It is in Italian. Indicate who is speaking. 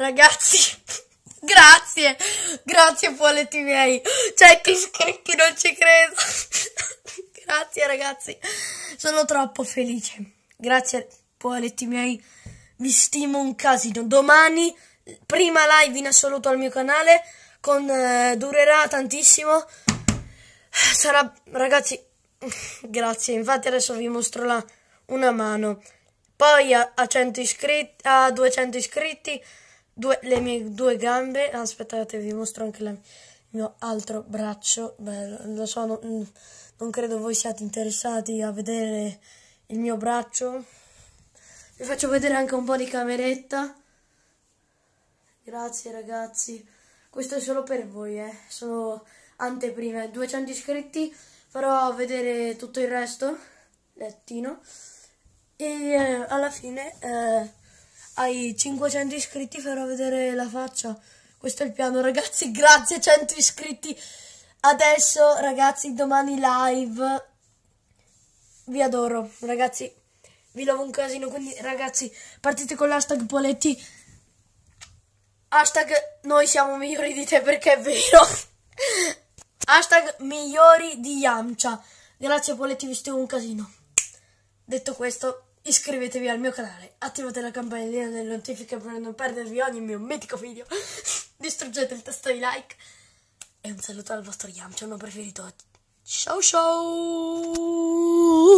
Speaker 1: Ragazzi, grazie, grazie folletti miei. C'è cioè, chi, chi non ci credo. grazie ragazzi, sono troppo felice. Grazie folletti miei, vi stimo un casino. Domani, prima live in assoluto al mio canale, con, eh, durerà tantissimo. Sarà, ragazzi, grazie. Infatti adesso vi mostro la, una mano. Poi a, a, 100 iscritti, a 200 iscritti due, le mie due gambe. Aspettate, vi mostro anche la, il mio altro braccio. Beh, lo so, non, non credo voi siate interessati a vedere il mio braccio. Vi faccio vedere anche un po' di cameretta. Grazie ragazzi. Questo è solo per voi, eh. Sono anteprime. 200 iscritti. Farò vedere tutto il resto. Lettino. E eh, alla fine... Eh, ai 500 iscritti farò vedere la faccia. Questo è il piano, ragazzi, grazie, 100 iscritti. Adesso, ragazzi, domani live. Vi adoro, ragazzi. Vi lovo un casino, quindi, ragazzi, partite con l'hashtag Poletti. Hashtag noi siamo migliori di te perché è vero. Hashtag migliori di Yamcha. Grazie Poletti, vi stiamo un casino. Detto questo... Iscrivetevi al mio canale, attivate la campanellina delle notifiche per non perdervi ogni mio mitico video. Distruggete il tasto di like. E un saluto al vostro Yamcha, uno preferito. Ciao ciao!